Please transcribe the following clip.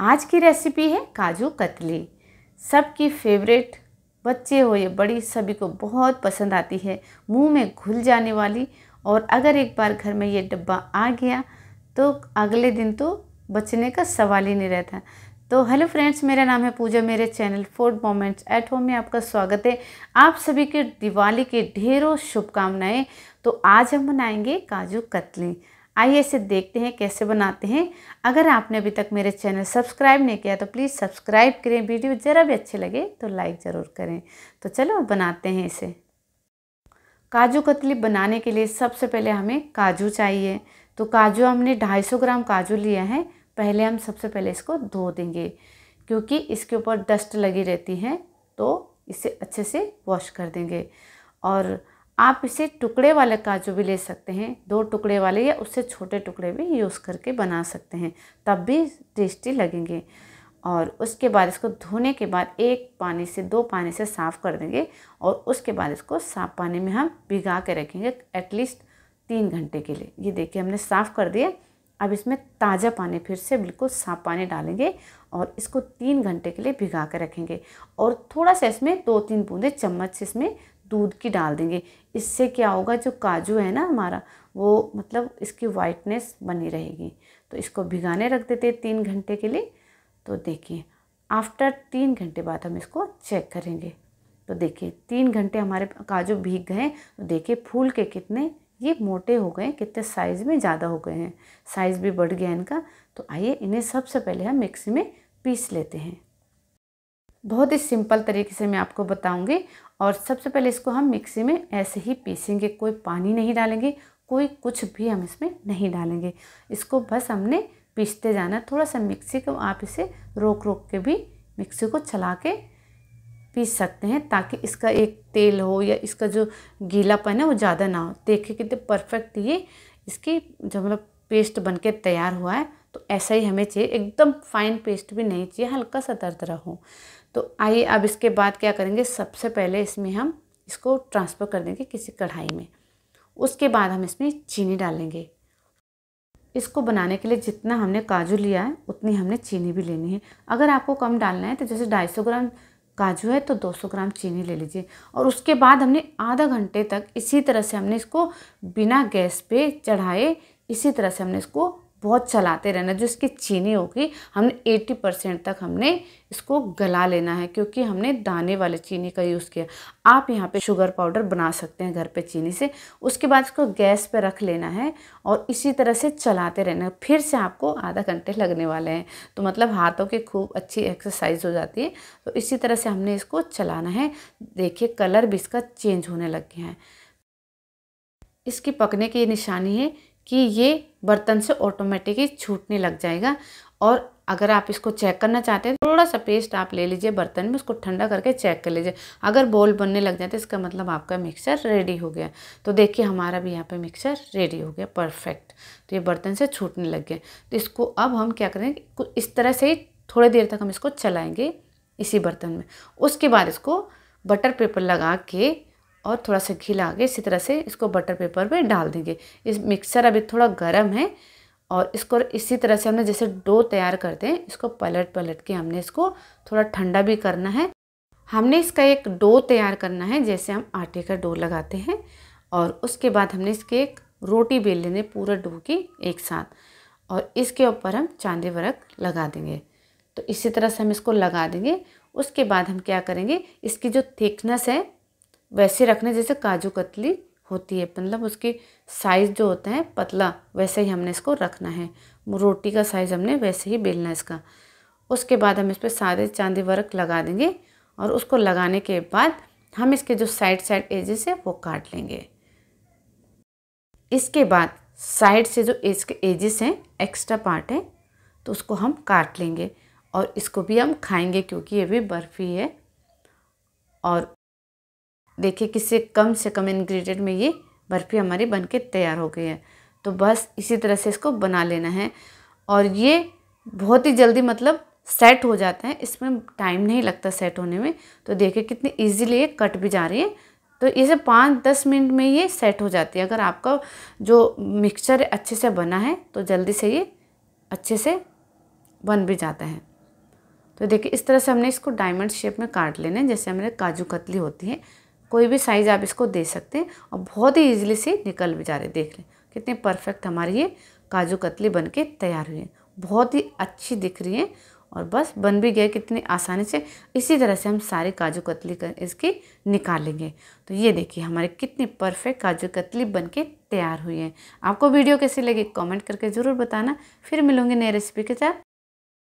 आज की रेसिपी है काजू कतली सबकी फेवरेट बच्चे हो या बड़ी सभी को बहुत पसंद आती है मुंह में घुल जाने वाली और अगर एक बार घर में ये डब्बा आ गया तो अगले दिन तो बचने का सवाल ही नहीं रहता तो हेलो फ्रेंड्स मेरा नाम है पूजा मेरे channel Food Moments at Home में आपका स्वागत है आप सभी के दिवाली के ढेरों शुभकामनाएं तो आज हम बनाएंगे काजू कतली आइए इसे देखते हैं कैसे बनाते हैं अगर आपने अभी तक मेरे चैनल सब्सक्राइब नहीं किया तो प्लीज़ सब्सक्राइब करें वीडियो ज़रा भी अच्छे लगे तो लाइक ज़रूर करें तो चलो बनाते हैं इसे काजू कतली बनाने के लिए सबसे पहले हमें काजू चाहिए तो काजू हमने 250 ग्राम काजू लिया है पहले हम सबसे पहले इसको धो देंगे क्योंकि इसके ऊपर डस्ट लगी रहती है तो इसे अच्छे से वॉश कर देंगे और आप इसे टुकड़े वाले काजू भी ले सकते हैं दो टुकड़े वाले या उससे छोटे टुकड़े भी यूज़ करके बना सकते हैं तब भी टेस्टी लगेंगे और उसके बाद इसको धोने के बाद एक पानी से दो पानी से साफ़ कर देंगे और उसके बाद इसको साफ पानी में हम भिगा के रखेंगे एटलीस्ट तीन घंटे के लिए ये देखिए हमने साफ़ कर दिया अब इसमें ताज़ा पानी फिर से बिल्कुल साफ पानी डालेंगे और इसको तीन घंटे के लिए भिगा के रखेंगे और थोड़ा सा इसमें दो तीन बूंदे चम्मच से इसमें दूध की डाल देंगे इससे क्या होगा जो काजू है ना हमारा वो मतलब इसकी वाइटनेस बनी रहेगी तो इसको भिगाने रख देते तीन घंटे के लिए तो देखिए आफ्टर तीन घंटे बाद हम इसको चेक करेंगे तो देखिए तीन घंटे हमारे काजू भीग गए तो देखिए फूल के कितने ये मोटे हो गए कितने साइज़ में ज़्यादा हो गए हैं साइज़ भी बढ़ गया इनका तो आइए इन्हें सबसे पहले हम मिक्सी में पीस लेते हैं बहुत ही सिंपल तरीके से मैं आपको बताऊंगी और सबसे पहले इसको हम मिक्सी में ऐसे ही पीसेंगे कोई पानी नहीं डालेंगे कोई कुछ भी हम इसमें नहीं डालेंगे इसको बस हमने पीसते जाना थोड़ा सा मिक्सी को आप इसे रोक रोक के भी मिक्सी को चला के पीस सकते हैं ताकि इसका एक तेल हो या इसका जो गीलापन है वो ज़्यादा ना हो देखिए कितने परफेक्ट ये इसकी जो मतलब पेस्ट बन के तैयार हुआ है तो ऐसा ही हमें चाहिए एकदम फाइन पेस्ट भी नहीं चाहिए हल्का सा दर्द रहो तो आइए अब इसके बाद क्या करेंगे सबसे पहले इसमें हम इसको ट्रांसफ़र कर देंगे किसी कढ़ाई में उसके बाद हम इसमें चीनी डालेंगे इसको बनाने के लिए जितना हमने काजू लिया है उतनी हमने चीनी भी लेनी है अगर आपको कम डालना है तो जैसे 250 ग्राम काजू है तो 200 ग्राम चीनी ले लीजिए और उसके बाद हमने आधा घंटे तक इसी तरह से हमने इसको बिना गैस पे चढ़ाए इसी तरह से हमने इसको बहुत चलाते रहना जो इसकी चीनी होगी हमने 80 परसेंट तक हमने इसको गला लेना है क्योंकि हमने दाने वाले चीनी का यूज़ किया आप यहाँ पे शुगर पाउडर बना सकते हैं घर पे चीनी से उसके बाद इसको गैस पे रख लेना है और इसी तरह से चलाते रहना है फिर से आपको आधा घंटे लगने वाले हैं तो मतलब हाथों की खूब अच्छी एक्सरसाइज हो जाती है तो इसी तरह से हमने इसको चलाना है देखिए कलर भी इसका चेंज होने लग गया है इसकी पकने की ये निशानी है कि ये बर्तन से ऑटोमेटिकली छूटने लग जाएगा और अगर आप इसको चेक करना चाहते हैं थोड़ा सा पेस्ट आप ले लीजिए बर्तन में उसको ठंडा करके चेक कर लीजिए अगर बॉल बनने लग जाए तो इसका मतलब आपका मिक्सर रेडी हो गया तो देखिए हमारा भी यहाँ पे मिक्सर रेडी हो गया परफेक्ट तो ये बर्तन से छूटने लग गया तो इसको अब हम क्या करें इस तरह से ही थोड़ी देर तक हम इसको चलाएँगे इसी बर्तन में उसके बाद इसको बटर पेपर लगा के और थोड़ा सा घी लगा के इसी तरह से इसको बटर पेपर पे डाल देंगे इस मिक्सर अभी थोड़ा गर्म है और इसको इसी तरह से हमने जैसे डो तैयार करते हैं इसको पलट पलट के हमने इसको थोड़ा ठंडा भी करना है हमने इसका एक डो तैयार करना है जैसे हम आटे का डो लगाते हैं और उसके बाद हमने इसके एक रोटी बेल लेने पूरे डो की एक साथ और इसके ऊपर हम चांदी वर्क लगा देंगे तो इसी तरह से हम इसको लगा देंगे उसके बाद हम क्या करेंगे इसकी जो थिकनेस है वैसे रखने जैसे काजू कतली होती है मतलब उसके साइज़ जो होता है पतला वैसे ही हमने इसको रखना है रोटी का साइज़ हमने वैसे ही बेलना है इसका उसके बाद हम इस पर सादे चांदी वर्क लगा देंगे और उसको लगाने के बाद हम इसके जो साइड साइड एजेस है वो काट लेंगे इसके बाद साइड से जो एज के एजेस हैं एक्स्ट्रा पार्ट है तो उसको हम काट लेंगे और इसको भी हम खाएंगे क्योंकि ये भी बर्फ़ी है और देखिए किससे कम से कम इन्ग्रीडियंट में ये बर्फ़ी हमारी बन के तैयार हो गई है तो बस इसी तरह से इसको बना लेना है और ये बहुत ही जल्दी मतलब सेट हो जाते हैं इसमें टाइम नहीं लगता सेट होने में तो देखिए कितनी इजीली ये कट भी जा रही है तो इसे पाँच दस मिनट में ये सेट हो जाती है अगर आपका जो मिक्सचर अच्छे से बना है तो जल्दी से ये अच्छे से बन भी जाता है तो देखिए इस तरह से हमने इसको डायमंड शेप में काट लेना है जैसे हमारे काजू कतली होती है कोई भी साइज़ आप इसको दे सकते हैं और बहुत ही ईजिली से निकल भी जा रहे देख लें कितने परफेक्ट हमारी ये काजू कतली बन के तैयार हुई है बहुत ही अच्छी दिख रही है और बस बन भी गया कितनी आसानी से इसी तरह से हम सारे काजू कतली कर इसकी निकालेंगे तो ये देखिए हमारे कितनी परफेक्ट काजू कतली बन के तैयार हुई है आपको वीडियो कैसी लगी कमेंट करके ज़रूर बताना फिर मिलूंगी नई रेसिपी के साथ